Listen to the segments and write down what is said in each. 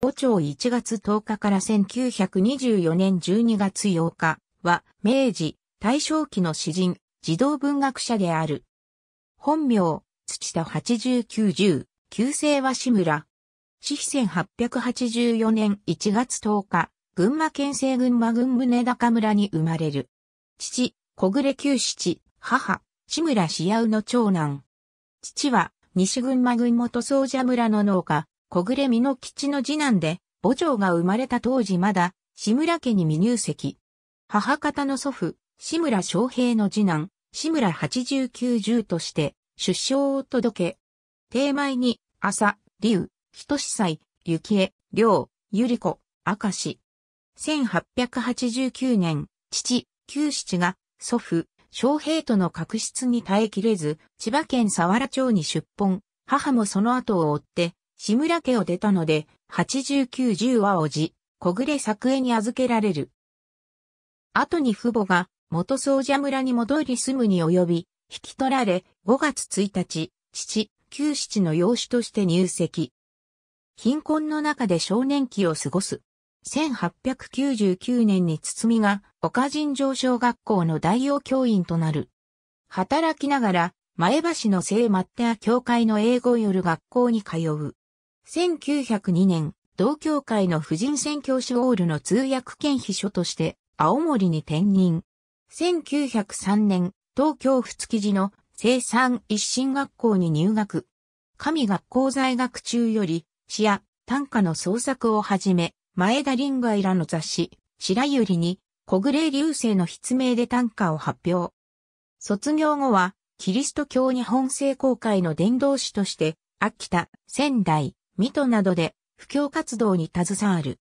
五朝1月10日から1924年12月8日は、明治、大正期の詩人、児童文学者である。本名、土田八十九十、旧姓は志村。詩碑1884年1月10日、群馬県西群馬群宗高村に生まれる。父、小暮九七、母、志村志うの長男。父は、西群馬群元総社村の農家、小暮美の吉の次男で、母長が生まれた当時まだ、志村家に未入籍。母方の祖父、志村昌平の次男、志村八十九十として、出生を届け。定前に、朝、竜、人司祭、幸恵、良、ゆり子、明石。1889年、父、九七が、祖父、昌平との確執に耐えきれず、千葉県佐原町に出奔、母もその後を追って、志村家を出たので、八十九十はおじ、小暮作江に預けられる。後に父母が元総者村に戻り住むに及び、引き取られ、五月一日、父、九七の養子として入籍。貧困の中で少年期を過ごす。1899年に堤が岡人上小学校の代用教員となる。働きながら、前橋の聖マッテア教会の英語よる学校に通う。1902年、同協会の婦人宣教師オールの通訳兼秘書として、青森に転任。1903年、東京府築地の生産一進学校に入学。神学校在学中より、詩や短歌の創作をはじめ、前田林外らの雑誌、白百合に、小暮流星の筆名で短歌を発表。卒業後は、キリスト教日本聖公会の伝道師として、秋田、仙台、水戸などで布教活動に携わる。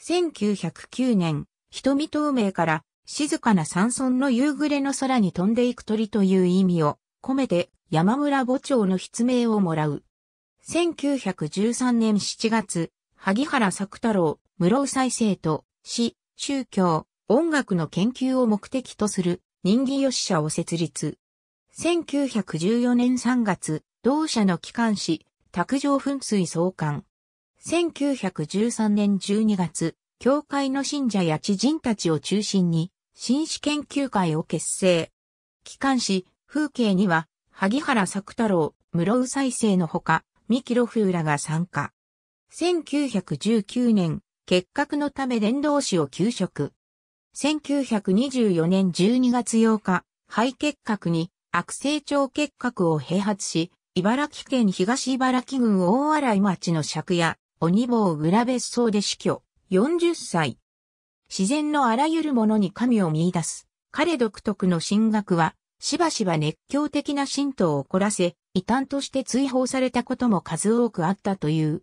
1909年、瞳透明から静かな山村の夕暮れの空に飛んでいく鳥という意味を込めて山村墓長の筆名をもらう。1913年7月、萩原作太郎、室尾再生と、死、宗教、音楽の研究を目的とする人気吉社を設立。1914年3月、同社の機関誌、卓上噴水創刊。1913年12月、教会の信者や知人たちを中心に、紳士研究会を結成。機関誌、風景には、萩原作太郎、室宇再生のほか、三木露風らが参加。1919年、結核のため伝道師を休職。1924年12月8日、肺結核に悪性腸結核を併発し、茨城県東茨城郡大洗町の借家、鬼坊村別荘で死去、40歳。自然のあらゆるものに神を見出す。彼独特の神学は、しばしば熱狂的な信徒を怒らせ、異端として追放されたことも数多くあったという。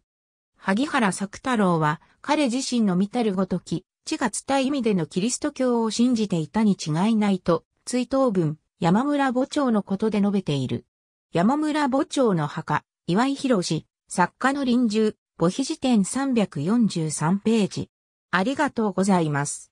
萩原作太郎は、彼自身の見たるごとき、地が伝い意味でのキリスト教を信じていたに違いないと、追悼文、山村墓長のことで述べている。山村墓長の墓、岩井博士、作家の臨終、母碑辞典343ページ。ありがとうございます。